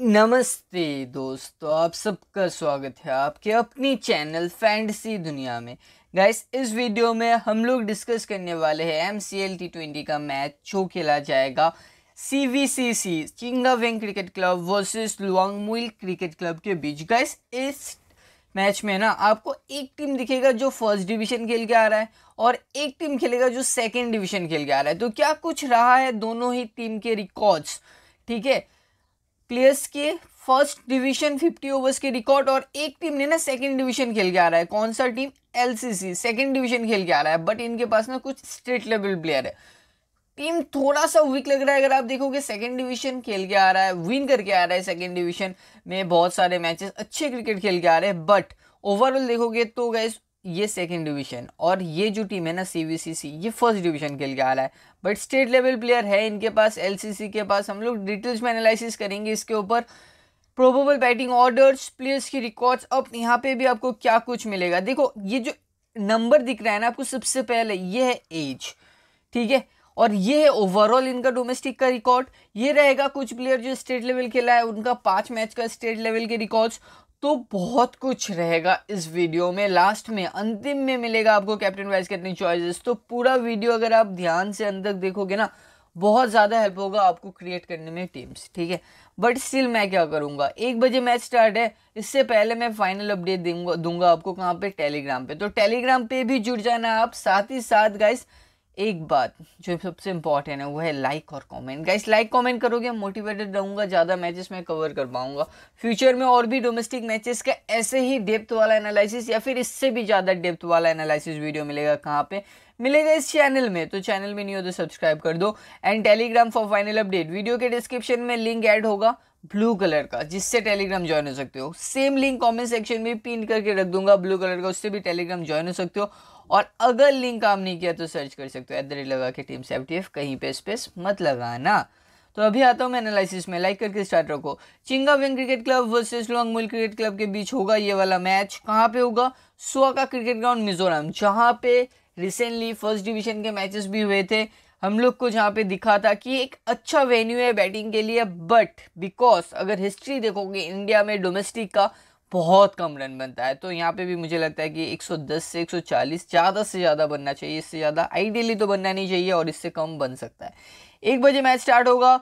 नमस्ते दोस्तों आप सबका स्वागत है आपके अपनी चैनल फैंटसी दुनिया में गाइस इस वीडियो में हम लोग डिस्कस करने वाले हैं M C L T twenty का मैच जो खेला जाएगा C V C C Chhinga Veng cricket club versus Luangmual cricket club के बीच गाइस इस मैच में ना आपको एक टीम दिखेगा जो फर्स्ट डिवीजन खेल के आ रहा है और एक टीम खेलेगा जो सेकेंड डिवीजन खेल के आ रहा है तो क्या कुछ रहा है दोनों ही टीम के रिकॉर्ड्स ठीक है प्लेयर्स के फर्स्ट डिवीजन 50 ओवर्स के रिकॉर्ड और एक टीम ने ना सेकंड डिवीजन खेल के आ रहा है कौन सा टीम एलसीसी सेकंड डिवीजन खेल के आ रहा है बट इनके पास ना कुछ स्टेट लेवल प्लेयर है टीम थोड़ा सा वीक लग रहा है अगर आप देखोगे सेकंड डिवीजन खेल के आ रहा है विन करके आ रहा है सेकंड डिवीजन में बहुत सारे मैचेस अच्छे क्रिकेट खेल के आ रहे हैं बट ओवरऑल देखोगे तो गैस ये सेकेंड डिवीजन और ये जो टीम है ना सी ये फर्स्ट डिवीजन के आ रहा है बट स्टेट लेवल प्लेयर है इनके पास एल के पास हम लोग डिटेल्स में एनालिसिस करेंगे इसके ऊपर प्रोबेबल बैटिंग ऑर्डर्स प्लेयर्स की रिकॉर्ड्स अब यहाँ पे भी आपको क्या कुछ मिलेगा देखो ये जो नंबर दिख रहा है ना आपको सबसे पहले ये है एज ठीक है और ये है ओवरऑल इनका डोमेस्टिक का रिकॉर्ड ये रहेगा कुछ प्लेयर जो स्टेट लेवल खेला है उनका पांच मैच का स्टेट लेवल के रिकॉर्ड्स तो बहुत कुछ रहेगा इस वीडियो में लास्ट में अंतिम में मिलेगा आपको कैप्टन वाइज कितनी चॉइसेस तो पूरा वीडियो अगर आप ध्यान से अंत तक देखोगे ना बहुत ज़्यादा हेल्प होगा आपको क्रिएट करने में टीम्स ठीक है बट स्टिल मैं क्या करूँगा एक बजे मैच स्टार्ट है इससे पहले मैं फाइनल अपडेट दूंगा दूंगा आपको कहाँ पे टेलीग्राम पे तो टेलीग्राम पे भी जुड़ जाना आप साथ ही साथ गाइस एक बात जो सबसे इम्पॉर्टेंट है वो है लाइक और कमेंट गाइस लाइक कमेंट करोगे मोटिवेटेड रहूँगा ज़्यादा मैचेस मैं कवर कर पाऊँगा फ्यूचर में और भी डोमेस्टिक मैचेस का ऐसे ही डेप्थ वाला एनालिसिस या फिर इससे भी ज़्यादा डेप्थ वाला एनालिसिस वीडियो मिलेगा कहाँ पे मिलेगा इस चैनल में तो चैनल में नहीं हो तो सब्सक्राइब कर दो and Telegram for final update video के डिस्क्रिप्शन में लिंक ऐड होगा ब्लू कलर का जिससे टेलीग्राम ज्वाइन हो सकते हो सेम लिंक कमेंट सेक्शन में पिन करके रख दूंगा ब्लू कलर का उससे भी टेलीग्राम ज्वाइन हो सकते हो और अगर लिंक काम नहीं किया तो सर्च कर सकते हो एट द रेट लगा के टीम सेवेंटी एफ कहीं पे स्पेस मत लगाना तो अभी आता हूँ मैं एनालिसिस में लाइक करके स्टार्ट रखो Chhinga Veng cricket club versus Luangmual cricket club के बीच होगा ये वाला मैच कहाँ पे होगा सुआ का क्रिकेट ग्राउंड मिजोरम जहाँ पे रिसेंटली फर्स्ट डिवीजन के मैचेस भी हुए थे हम लोग को जहाँ पे दिखा था कि एक अच्छा वेन्यू है बैटिंग के लिए बट बिकॉज अगर हिस्ट्री देखोगे इंडिया में डोमेस्टिक का बहुत कम रन बनता है तो यहाँ पे भी मुझे लगता है कि 110 से 140 ज़्यादा से ज़्यादा बनना चाहिए इससे ज़्यादा आइडियली तो बनना नहीं चाहिए और इससे कम बन सकता है एक बजे मैच स्टार्ट होगा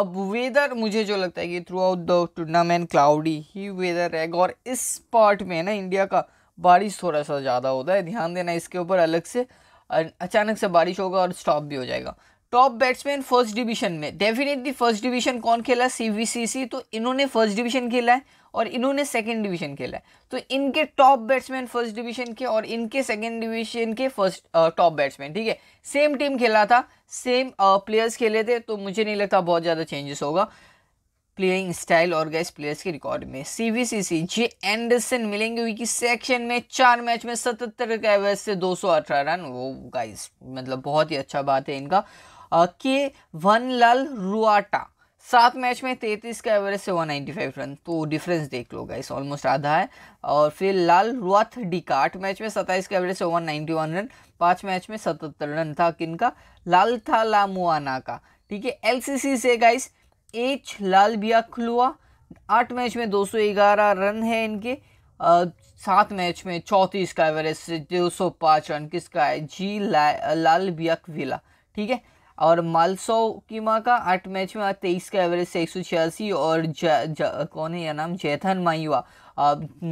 अब वेदर मुझे जो लगता है कि throughout the tournament cloudy ही वेदर रहेगा और इस पार्ट में है ना इंडिया का बारिश थोड़ा सा ज़्यादा होता है ध्यान देना इसके ऊपर अलग से अचानक से बारिश होगा और स्टॉप भी हो जाएगा टॉप बैट्समैन फर्स्ट डिवीजन में डेफिनेटली फर्स्ट डिवीजन कौन खेला सी तो इन्होंने फर्स्ट डिवीजन खेला है और इन्होंने सेकेंड डिवीजन खेला है तो इनके टॉप बैट्समैन फर्स्ट डिवीजन के और इनके सेकेंड डिवीजन के फर्स्ट टॉप बैट्समैन ठीक है सेम टीम खेला था सेम प्लेयर्स खेले थे तो मुझे नहीं लगता बहुत ज़्यादा चेंजेस होगा प्लेइंग स्टाइल और गैस प्लेयर्स के रिकॉर्ड में सी सी वी सी जे एंडरसन मिलेंगे क्योंकि सेक्शन में चार मैच में सतहत्तर का एवरेज से दो सौ अठारह रन वो गाइस मतलब बहुत ही अच्छा बात है इनका के वन लाल रुआटा सात मैच में तैतीस का एवरेज से 195 रन तो डिफरेंस देख लो गाइस ऑलमोस्ट आधा है और फिर लाल रुआथ का आठ मैच में सत्ताईस का एवरेज से 191 रन पाँच मैच में सतहत्तर रन था किनका लाल था लामुआना का ठीक है एलसीसी से गाइस एच लाल खुलुआ आठ मैच में 211 रन है इनके सात मैच में चौंतीस का एवरेज से दो सौ पाँच रन किसका है जी ला, लाल बियाक विला ठीक है और मालसो की माँ का आठ मैच में तेईस का एवरेज से एक और जा, जा, कौन है यह नाम जैथन माइवा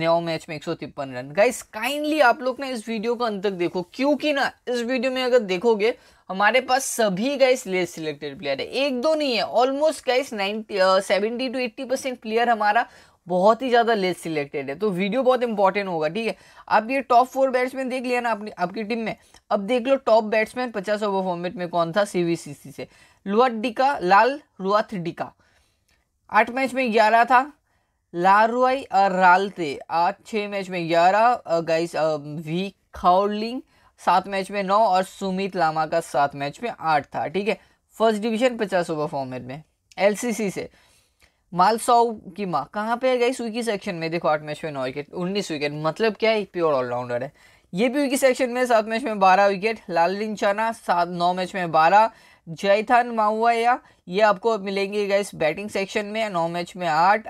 नौ मैच में एक सौ रन गाइस काइंडली आप लोग ना इस वीडियो को अंत तक देखो क्योंकि ना इस वीडियो में अगर देखोगे हमारे पास सभी गाइस लेस सिलेक्टेड प्लेयर है एक दो नहीं है almost guys ninety seventy two eighty percent player हमारा बहुत ही ज़्यादा लेस सिलेक्टेड है तो वीडियो बहुत इंपॉर्टेंट होगा ठीक है आप ये टॉप फोर बैट्समैन देख लिया ना अपनी आपकी टीम में अब देख लो टॉप बैट्समैन पचास ओवर फॉर्मेट में कौन था सी से लुअट डिका लाल रुआथ डिका आठ मैच में ग्यारह था लारुआई रालते आज छः मैच में ग्यारह गाइस वी खाउलिंग सात मैच में नौ और सुमित लामा का सात मैच में आठ था ठीक है फर्स्ट डिवीजन पचास ओवर फॉर्मेट में एलसीसी से मालसाव की माँ कहाँ पे गई स्विकी सेक्शन में देखो आठ मैच में नौ विकेट उन्नीस विकेट मतलब क्या है प्योर ऑलराउंडर है ये भी विकी सेक्शन में सात मैच में बारह विकेट लाल चाना सात नौ मैच में बारह जयथान माउआ या ये आपको मिलेंगे गैस बैटिंग सेक्शन में नौ मैच में आठ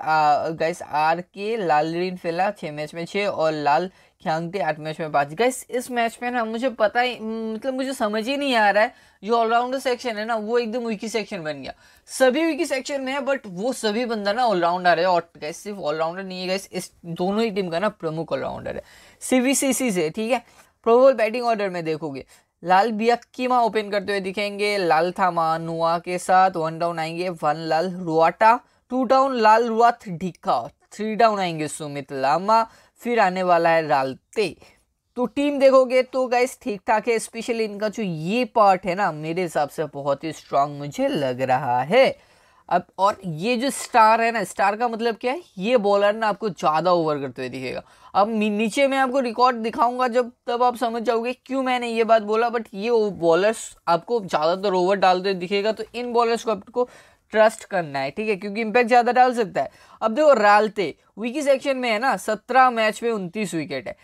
गैस आर के लाल रीन फेला छः मैच में छः और लाल ख्यांगते आठ मैच में पाँच गैस इस मैच में ना मुझे पता ही मतलब मुझे समझ ही नहीं आ रहा है जो ऑलराउंडर सेक्शन है ना वो एकदम विकी सेक्शन बन गया सभी विकी सेक्शन में है बट वो सभी बंदा ना ऑलराउंडर है और गैस सिर्फ ऑलराउंडर नहीं है गैस इस दोनों ही टीम का ना प्रमुख ऑलराउंडर है सी से ठीक है प्रोबल बैटिंग ऑर्डर में देखोगे लाल बियक्कीमा ओपन करते हुए दिखेंगे लाल थामा नुआ के साथ वन डाउन आएंगे Vanlalruata two down लाल रुआथ ढिका थ्री डाउन आएंगे सुमित लामा फिर आने वाला है रालते तो टीम देखोगे तो गाइस ठीक ठाक है स्पेशली इनका जो ये पार्ट है ना मेरे हिसाब से बहुत ही स्ट्रांग मुझे लग रहा है अब और ये जो स्टार है ना स्टार का मतलब क्या है ये बॉलर ना आपको ज़्यादा ओवर करते हुए दिखेगा अब नीचे मैं आपको रिकॉर्ड दिखाऊंगा जब तब आप समझ जाओगे क्यों मैंने ये बात बोला बट ये बॉलर्स आपको ज़्यादातर ओवर डालते हुए दिखेगा तो इन बॉलर्स को आपको ट्रस्ट करना है ठीक है क्योंकि इम्पैक्ट ज़्यादा डाल सकता है अब देखो रालते विकी सेक्शन में है ना सत्रह मैच में उनतीस विकेट है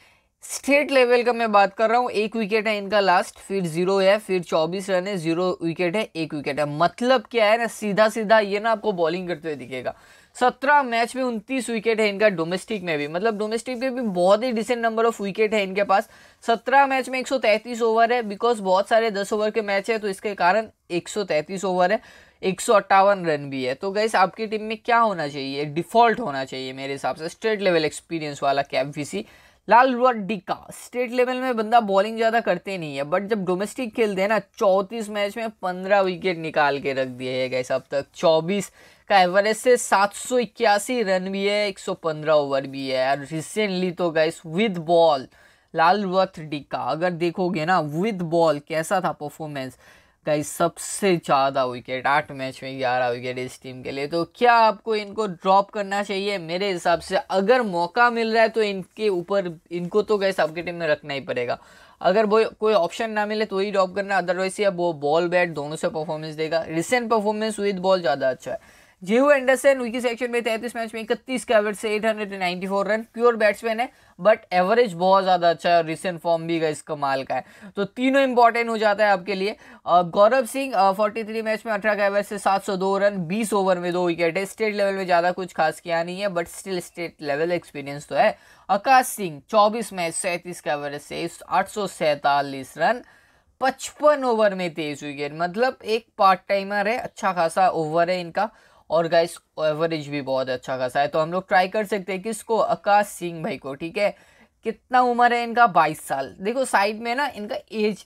स्टेट लेवल का मैं बात कर रहा हूँ एक विकेट है इनका लास्ट फिर जीरो है फिर चौबीस रन है जीरो विकेट है एक विकेट है मतलब क्या है ना सीधा सीधा ये ना आपको बॉलिंग करते हुए दिखेगा सत्रह मैच में उनतीस विकेट है इनका डोमेस्टिक में भी मतलब डोमेस्टिक में भी बहुत ही डिसेंट नंबर ऑफ विकेट है इनके पास सत्रह मैच में एक ओवर है बिकॉज बहुत सारे दस ओवर के मैच है तो इसके कारण एक ओवर है एक रन भी है तो गैस आपकी टीम में क्या होना चाहिए डिफॉल्ट होना चाहिए मेरे हिसाब से स्टेट लेवल एक्सपीरियंस वाला कैब लाल वड्डिका स्टेट लेवल में बंदा बॉलिंग ज़्यादा करते नहीं है बट जब डोमेस्टिक खेलते हैं ना चौंतीस मैच में पंद्रह विकेट निकाल के रख दिए है गैस अब तक चौबीस का एवरेज से सात सौ इक्यासी रन भी है एक सौ पंद्रह ओवर भी है और रिसेंटली तो गैस विद बॉल लाल रथ डिका अगर देखोगे ना विद बॉल कैसा था परफॉर्मेंस गाइस सबसे ज़्यादा विकेट आठ मैच में ग्यारह विकेट इस टीम के लिए तो क्या आपको इनको ड्रॉप करना चाहिए मेरे हिसाब से अगर मौका मिल रहा है तो इनके ऊपर इनको तो गैस आपकी टीम में रखना ही पड़ेगा अगर वो कोई ऑप्शन ना मिले तो ही ड्रॉप करना अदरवाइज या वो बॉल बैट दोनों से परफॉर्मेंस देगा रिसेंट परफॉर्मेंस विद बॉल ज़्यादा अच्छा है जेहू एंडरसन विकी सेक्शन में तैतीस मैच में इकतीस के एवरेज से 894 रन प्योर बैट्समैन है बट एवरेज बहुत ज़्यादा अच्छा है और रिसेंट फॉर्म भी इस कमाल का है तो तीनों इंपॉर्टेंट हो जाता है आपके लिए गौरव सिंह 43 मैच में 18 का एवरेज से 702 रन 20 ओवर में दो विकेट है स्टेट लेवल में ज़्यादा कुछ खास किया नहीं है but still state level experience तो है आकाश सिंह चौबीस मैच सैंतीस का एवरेज से आठ रन पचपन ओवर में तेईस विकेट मतलब एक पार्ट टाइमर है अच्छा खासा ओवर है इनका और गाइस एवरेज भी बहुत अच्छा खासा है तो हम लोग ट्राई कर सकते हैं किसको आकाश सिंह भाई को ठीक है कितना उम्र है इनका बाईस साल देखो साइड में ना इनका एज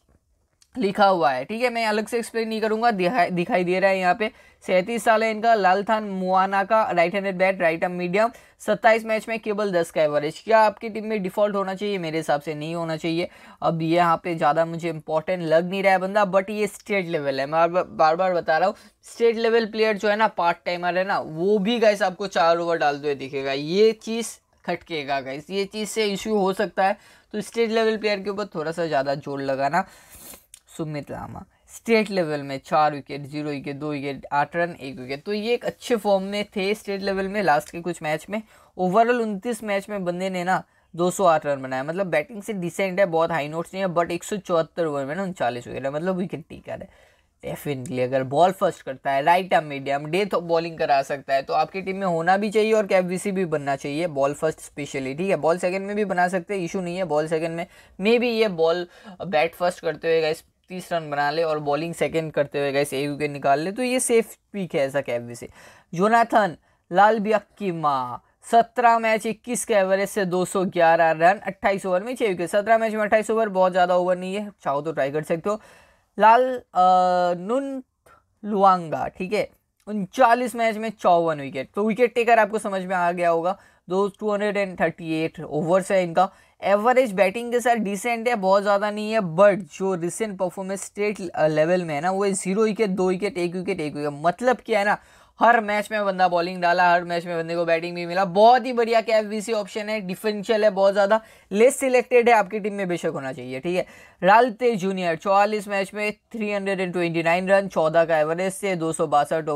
लिखा हुआ है ठीक है मैं अलग से एक्सप्लेन नहीं करूँगा दिखा, दिखाई दे रहा है यहाँ पे सैंतीस साल है इनका थान मुआना का right handed bat right arm medium सत्ताईस मैच में केवल दस का एवरेज क्या आपकी टीम में डिफॉल्ट होना चाहिए मेरे हिसाब से नहीं होना चाहिए अब ये यहाँ पे ज़्यादा मुझे इंपॉर्टेंट लग नहीं रहा है बंदा बट ये स्टेट लेवल है मैं बार बार बता रहा हूँ स्टेट लेवल प्लेयर जो है ना पार्ट टाइमर है ना वो भी गैस आपको चार ओवर डालते हुए दिखेगा ये चीज़ खटकेगा गैस ये चीज़ से इश्यू हो सकता है तो स्टेट लेवल प्लेयर के ऊपर थोड़ा सा ज़्यादा जोर लगाना सुमित लामा स्टेट लेवल में चार विकेट जीरो विकेट दो विकेट आठ रन एक विकेट तो ये एक अच्छे फॉर्म में थे स्टेट लेवल में लास्ट के कुछ मैच में ओवरऑल उनतीस मैच में बंदे ने ना 208 रन बनाया मतलब बैटिंग से डिसेंट है बहुत हाई नोट्स नहीं है बट एक ओवर में ना उनचालीस विकेट है मतलब विकेट टेकर है डेफिनेटली अगर बॉल फर्स्ट करता है right arm medium death bowling करा सकता है तो आपकी टीम में होना भी चाहिए और कैप भी बनना चाहिए बॉल फर्स्ट स्पेशली ठीक है बॉल सेकंड में भी बना सकते हैं इशू नहीं है बॉल सेकंड में मे बी ये बॉल बैट फर्स्ट करते हुए तीस रन बना ले और बॉलिंग सेकेंड करते हुए गए एक विकेट निकाल ले तो ये सेफ पिक है ऐसा कैब से जोनाथन लाल बक्की माँ सत्रह मैच इक्कीस के एवरेज से ग्यारह रन अट्ठाईस ओवर में छः विकेट सत्रह मैच में अट्ठाईस ओवर बहुत ज़्यादा ओवर नहीं है चाहो तो ट्राई कर सकते हो लाल नुन लुआंगा ठीक है उनचालीस मैच में चौवन विकेट तो विकेट टेकर आपको समझ में आ गया होगा दोज एट ओवर्स है इनका एवरेज बैटिंग के साथ डिसेंट है बहुत ज़्यादा नहीं है बट जो रिसेंट परफॉर्मेंस स्टेट लेवल में है ना वो जीरो विकेट दो विकेट एक विकेट एक विकेट मतलब क्या है ना हर मैच में बंदा बॉलिंग डाला हर मैच में बंदे को बैटिंग भी मिला बहुत ही बढ़िया कैफ सी ऑप्शन है डिफेंशियल है बहुत ज़्यादा लेस सिलेक्टेड है आपकी टीम में बेशक होना चाहिए ठीक है रालते जूनियर चौवालीस मैच में 329 रन 14 का एवरेज से दो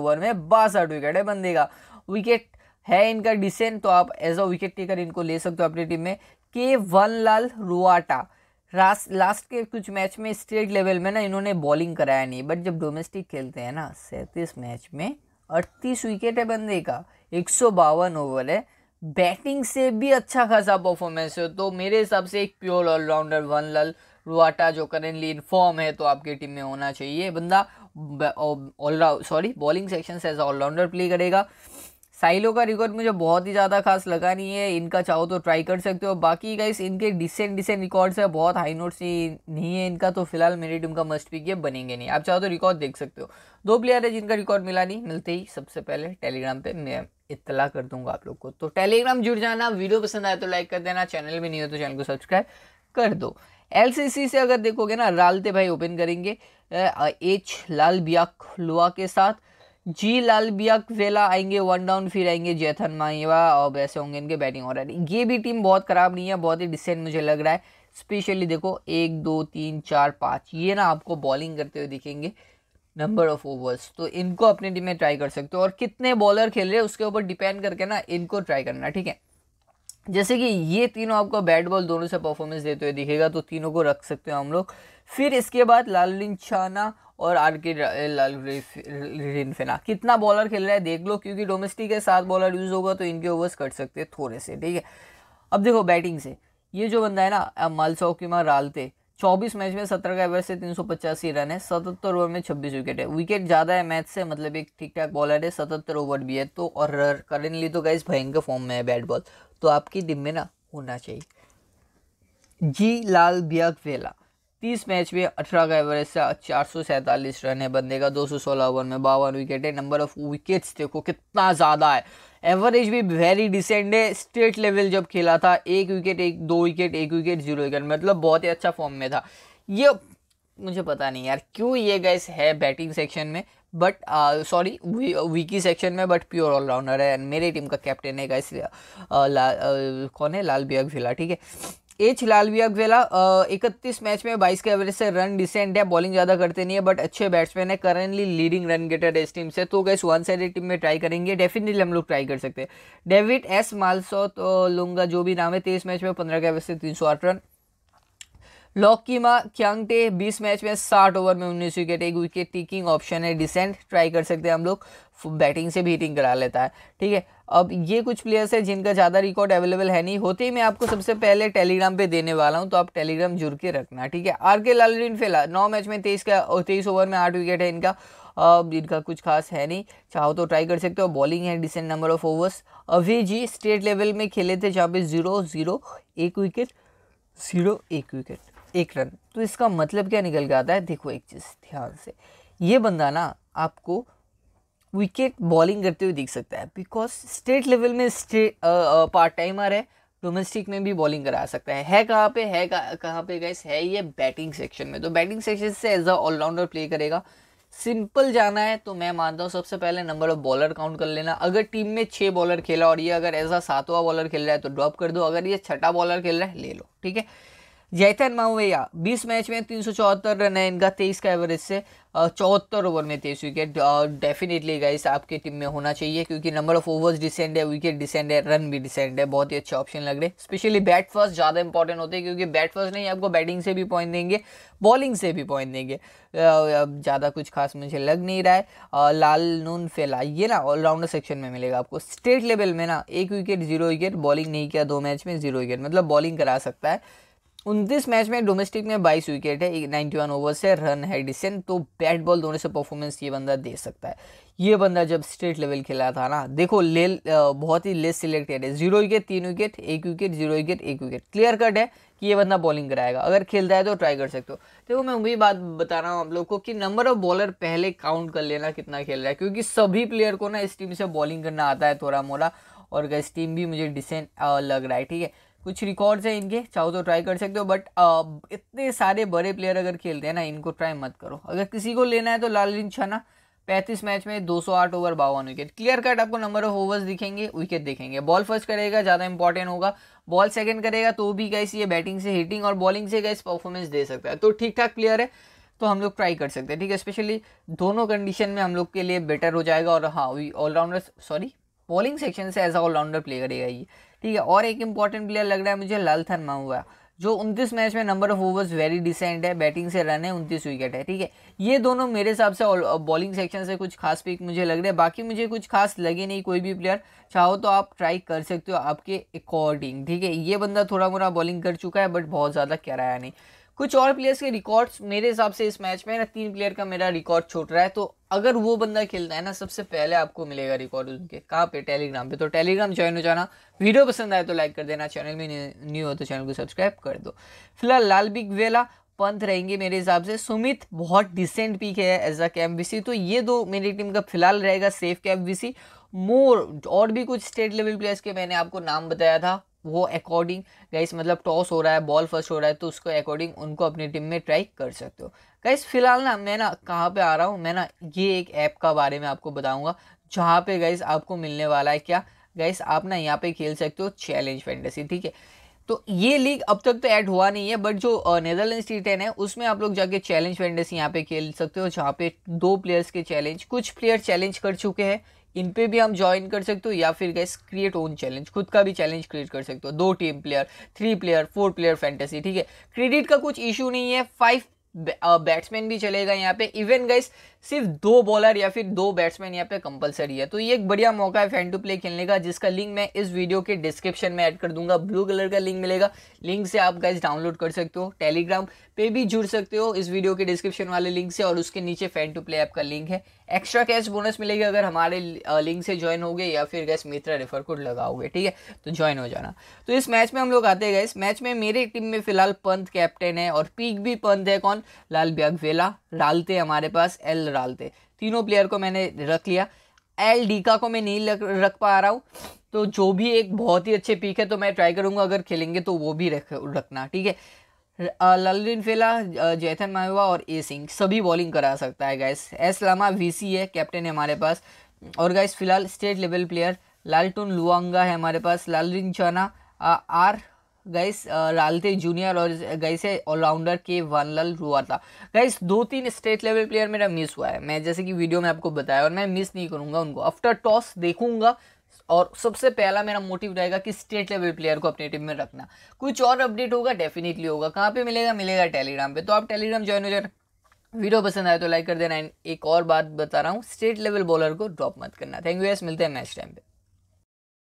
ओवर में बासठ विकेट है बंदे का विकेट है इनका डिसेंट तो आप एज अ विकेट टेकर इनको ले सकते हो अपनी टीम में के वनलाल रुआटा लास्ट लास्ट के कुछ मैच में स्टेट लेवल में ना इन्होंने बॉलिंग कराया नहीं बट जब डोमेस्टिक खेलते हैं ना सैंतीस मैच में अड़तीस विकेट है बंदे का एक ओवर है बैटिंग से भी अच्छा खासा परफॉर्मेंस है तो मेरे हिसाब से एक pure allrounder Vanlalruata जो करेंटली इन फॉर्म है तो आपकी टीम में होना चाहिए बंदा ऑलराउंड सॉरी बॉलिंग सेक्शन से एज ऑलराउंडर प्ले करेगा साइलो का रिकॉर्ड मुझे बहुत ही ज़्यादा खास लगा नहीं है इनका चाहो तो ट्राई कर सकते हो बाकी गाइस इनके डिसेंट डिसेंट रिकॉर्ड्स है बहुत हाई नोट्स नहीं, नहीं है इनका तो फिलहाल मेरी टीम का मस्ट पिक ये बनेंगे नहीं आप चाहो तो रिकॉर्ड देख सकते हो दो प्लेयर है जिनका रिकॉर्ड मिला नहीं मिलते ही सबसे पहले टेलीग्राम पर मैं इतला कर दूंगा आप लोग को तो टेलीग्राम जुड़ जाना वीडियो पसंद आए तो लाइक कर देना चैनल भी नहीं हो तो चैनल को सब्सक्राइब कर दो एल से अगर देखोगे ना रालते भाई ओपन करेंगे एच लाल बिया के साथ जी लाल बियक आएंगे वन डाउन फिर आएंगे जैथन माइवा और वैसे होंगे इनके बैटिंग ऑर्डर ये भी टीम बहुत ख़राब नहीं है बहुत ही डिसेंट मुझे लग रहा है स्पेशली देखो एक दो तीन चार पाँच ये ना आपको बॉलिंग करते हुए दिखेंगे नंबर ऑफ ओवर्स तो इनको अपनी टीम में ट्राई कर सकते हो और कितने बॉलर खेल रहे हैं उसके ऊपर डिपेंड करके ना इनको ट्राई करना ठीक है जैसे कि ये तीनों आपको बैट बॉल दोनों से परफॉर्मेंस देते हुए दिखेगा तो तीनों को रख सकते हो हम लोग फिर इसके बाद लालिन छाना और आर के रिनफेना कितना बॉलर खेल रहा है देख लो क्योंकि डोमेस्टिक है सात बॉलर यूज़ होगा तो इनके ओवर्स कट सकते हैं थोड़े से ठीक है अब देखो बैटिंग से ये जो बंदा है ना मालसा ओकीमा रालते चौबीस मैच में सत्रह का एवरेज से तीन सौ पचासी रन है सतहत्तर ओवर में छब्बीस विकेट है विकेट ज़्यादा है मैच से मतलब एक ठीक ठाक बॉलर है सतहत्तर ओवर भी है तो और करेंटली तो गाइज भयंकर फॉर्म में है बैट बॉल तो आपकी टीम में ना होना चाहिए जी लाल बियक वेला तीस मैच में अठारह का एवरेज था चार सौ सैंतालीस रन है बंदे का दो सौ सोलह ओवर में बावन विकेट है नंबर ऑफ विकेट्स देखो कितना ज़्यादा है एवरेज भी वेरी डिसेंट है स्टेट लेवल जब खेला था एक विकेट एक दो विकेट एक विकेट जीरो विकेट मतलब बहुत ही अच्छा फॉर्म में था ये मुझे पता नहीं यार क्यों ये गैस है बैटिंग सेक्शन में बट सॉरी विकी सेक्शन में बट प्योर ऑलराउंडर है मेरी टीम का कैप्टन है गैस कौन है लाल बियाग भिला ठीक है एच लालविया वेला इकतीस मैच में बाईस के एवरेज से रन डिसेंट है बॉलिंग ज़्यादा करते नहीं है बट अच्छे बैट्समैन है करेंटली लीडिंग रन गेटर इस टीम से तो गैस वन साइड टीम में ट्राई करेंगे डेफिनेटली हम लोग ट्राई कर सकते हैं डेविड एस मालसोत लूंगा जो भी नाम है तेईस मैच में पंद्रह के एवरेज से तीन सौ आठ रन लॉकीमा क्यांगटे 20 मैच में 60 ओवर में 19 विकेट एक विकेट टीकिंग ऑप्शन है डिसेंट ट्राई कर सकते हैं हम लोग बैटिंग से भी हिटिंग करा लेता है ठीक है अब ये कुछ प्लेयर्स हैं जिनका ज़्यादा रिकॉर्ड अवेलेबल है नहीं होते ही मैं आपको सबसे पहले टेलीग्राम पे देने वाला हूँ तो आप टेलीग्राम जुड़ के रखना ठीक है आर के लालरीन फिलहाल नौ मैच में तेईस का तेईस ओवर में आठ विकेट है इनका अब इनका कुछ खास है नहीं चाहो तो ट्राई कर सकते हो बॉलिंग है डिसेंट नंबर ऑफ ओवर्स अभी जी स्टेट लेवल में खेले थे जहाँ पे जीरो जीरो एक विकेट जीरो एक विकेट एक रन तो इसका मतलब क्या निकल के आता है देखो एक चीज़ ध्यान से ये बंदा ना आपको विकेट बॉलिंग करते हुए दिख सकता है बिकॉज स्टेट लेवल में स्टेट पार्ट टाइमर है डोमेस्टिक में भी बॉलिंग करा सकता है है कहाँ पे है कहाँ पे गैस है ये बैटिंग सेक्शन में तो बैटिंग सेक्शन से एज अ ऑलराउंडर प्ले करेगा सिंपल जाना है तो मैं मानता हूँ सबसे पहले नंबर ऑफ बॉलर काउंट कर लेना अगर टीम में छः बॉलर खेला और ये अगर ऐसा सातवां बॉलर खेल रहा है तो ड्रॉप कर दो अगर ये छठा बॉलर खेल रहा है ले लो ठीक है जैतन मावेया 20 मैच में तीन रन है इनका तेईस का एवरेज से चौहत्तर ओवर में तेईस विकेट डेफिनेटली गाइस आपकी टीम में होना चाहिए क्योंकि नंबर ऑफ ओवर्स डिसेंड है विकेट डिसेंड है रन भी डिसेंड है बहुत ही अच्छे ऑप्शन लग रहे हैं स्पेशली बैट फर्स्ट ज़्यादा इंपॉर्टेंट होते हैं क्योंकि बैट फर्स्ट नहीं आपको बैटिंग से भी पॉइंट देंगे बॉलिंग से भी पॉइंट देंगे ज़्यादा कुछ खास मुझे लग नहीं रहा है लाल नून फेला ये ना ऑलराउंडर सेक्शन में मिलेगा आपको स्टेट लेवल में ना एक विकेट जीरो विकेट बॉलिंग नहीं किया दो मैच में जीरो विकेट मतलब बॉलिंग करा सकता है उनतीस मैच में डोमेस्टिक में बाईस विकेट है नाइन्टी वन ओवर से रन है डिसेंट तो बैट बॉल दोनों से परफॉर्मेंस ये बंदा दे सकता है ये बंदा जब स्टेट लेवल खेला था ना देखो ले बहुत ही लेस सिलेक्टेड है जीरो विकेट तीन विकेट एक विकेट जीरो विकेट एक विकेट क्लियर कट है कि ये बंदा बॉलिंग कराएगा अगर खेलता है तो ट्राई कर सकते हो देखो मैं वही बात बता रहा हूँ आप लोग को कि नंबर ऑफ बॉलर पहले काउंट कर लेना कितना खेल रहा है क्योंकि सभी प्लेयर को ना इस टीम से बॉलिंग करना आता है थोड़ा मोड़ा और इस टीम भी मुझे डिसेंट लग रहा है ठीक है कुछ रिकॉर्ड्स हैं इनके चाहो तो ट्राई कर सकते हो बट uh, इतने सारे बड़े प्लेयर अगर खेलते हैं ना इनको ट्राई मत करो अगर किसी को लेना है तो रिंग छना पैंतीस मैच में 208 ओवर बावन विकेट क्लियर कट आपको नंबर ऑफ ओवर्स दिखेंगे विकेट दिखेंगे बॉल फर्स्ट करेगा ज़्यादा इंपॉर्टेंट होगा बॉल सेकंड करेगा तो भी कैसे ये बैटिंग से हिटिंग और बॉलिंग से कैसे परफॉर्मेंस दे सकता है तो ठीक ठाक प्लेयर है तो हम लोग ट्राई कर सकते हैं ठीक है स्पेशली दोनों कंडीशन में हम लोग के लिए बेटर हो जाएगा और हाँ ऑलराउंडर सॉरी बॉलिंग सेक्शन से एज अ ऑलराउंडर प्ले करेगा ये ठीक है और एक इंपॉर्टेंट प्लेयर लग रहा है मुझे लालथन माहुआ जो उनतीस मैच में number of overs very decent है बैटिंग से रन है उनतीस विकेट है ठीक है ये दोनों मेरे हिसाब से बॉलिंग सेक्शन uh, से कुछ खास पिक मुझे लग रहा है बाकी मुझे कुछ खास लगे नहीं कोई भी प्लेयर चाहो तो आप ट्राई कर सकते हो आपके अकॉर्डिंग ठीक है ये बंदा थोड़ा मोड़ा बॉलिंग कर चुका है बट बहुत ज़्यादा कराया नहीं कुछ और प्लेयर्स के रिकॉर्ड्स मेरे हिसाब से इस मैच में ना तीन प्लेयर का मेरा रिकॉर्ड छोट रहा है तो अगर वो बंदा खेलता है ना सबसे पहले आपको मिलेगा रिकॉर्ड उनके कहाँ पे टेलीग्राम पे तो टेलीग्राम ज्वाइन हो जाना वीडियो पसंद आए तो लाइक कर देना चैनल में न्यू हो तो चैनल को सब्सक्राइब कर दो फिलहाल लाल बिग वेला पंथ रहेंगे मेरे हिसाब से सुमित बहुत डिसेंट पीक है एज अ कैम तो ये दो मेरी टीम का फिलहाल रहेगा सेफ कैम मोर और भी कुछ स्टेट लेवल प्लेयर्स के मैंने आपको नाम बताया था वो अकॉर्डिंग गाइस मतलब टॉस हो रहा है बॉल फर्स्ट हो रहा है तो उसको अकॉर्डिंग उनको अपनी टीम में ट्राई कर सकते हो गाइस फिलहाल ना मैं ना कहाँ पे आ रहा हूँ मैं ना ये एक ऐप का बारे में आपको बताऊँगा जहाँ पे गाइस आपको मिलने वाला है क्या गाइस आप ना यहाँ पे खेल सकते हो चैलेंज फैंटेसी ठीक है तो ये लीग अब तक तो ऐड हुआ नहीं है बट जो नेदरलैंड्स टी टेन है उसमें आप लोग जाके चैलेंज फेंडेसी यहाँ पे खेल सकते हो जहाँ पे दो प्लेयर्स के चैलेंज कुछ प्लेयर चैलेंज कर चुके हैं इन पे भी हम ज्वाइन कर सकते हो या फिर गैस क्रिएट ओन चैलेंज खुद का भी चैलेंज क्रिएट कर सकते हो दो team player three player four player fantasy ठीक है क्रेडिट का कुछ इशू नहीं है फाइव बैट्समैन भी चलेगा यहाँ पे इवन गैस सिर्फ दो बॉलर या फिर दो बैट्समैन यहाँ पे कंपलसरी है तो ये एक बढ़िया मौका है फैन टू प्ले खेलने का जिसका लिंक मैं इस वीडियो के डिस्क्रिप्शन में ऐड कर दूंगा ब्लू कलर का लिंक मिलेगा लिंक से आप गाइज डाउनलोड कर सकते हो टेलीग्राम पे भी जुड़ सकते हो इस वीडियो के डिस्क्रिप्शन वाले लिंक से और उसके नीचे फैन टू प्ले ऐप का लिंक है एक्स्ट्रा कैश बोनस मिलेगा अगर हमारे लिंक से ज्वाइन हो गए या फिर गैस मित्र रेफर कोड लगाओगे ठीक है तो ज्वाइन हो जाना तो इस मैच में हम लोग आते गए इस मैच में मेरी टीम में फिलहाल पंत कैप्टन है और पीक भी पंत है कौन लाल ब्याग वेला डालते हमारे पास एल डालते तीनों प्लेयर को मैंने रख लिया एल डीका को मैं नहीं रख पा रहा हूँ तो जो भी एक बहुत ही अच्छे पीक है तो मैं ट्राई करूँगा अगर खेलेंगे तो वो भी रख रखना ठीक है ललिन फेला जैथन मायवा और ए सिंह सभी बॉलिंग करा सकता है गाइस एस लामा वी है कैप्टन है हमारे पास और गाइस फिलहाल स्टेट लेवल प्लेयर लालटून लुआंगा है हमारे पास लालरिन चाना आर गैस लालते जूनियर और गैस ऑलराउंडर के वनलाल हुआ था गैस दो तीन स्टेट लेवल प्लेयर मेरा मिस हुआ है मैं जैसे कि वीडियो में आपको बताया और मैं मिस नहीं करूँगा उनको आफ्टर टॉस देखूंगा और सबसे पहला मेरा मोटिव रहेगा कि स्टेट लेवल प्लेयर को अपनी टीम में रखना कुछ और अपडेट होगा डेफिनेटली होगा कहाँ पर मिलेगा मिलेगा टेलीग्राम पर तो आप टेलीग्राम ज्वाइन हो जाए वीडियो पसंद आए तो लाइक कर देना एंड एक और बात बता रहा हूँ स्टेट लेवल बॉलर को ड्रॉप मत करना थैंक यू एस मिलते हैं मैच टाइम पे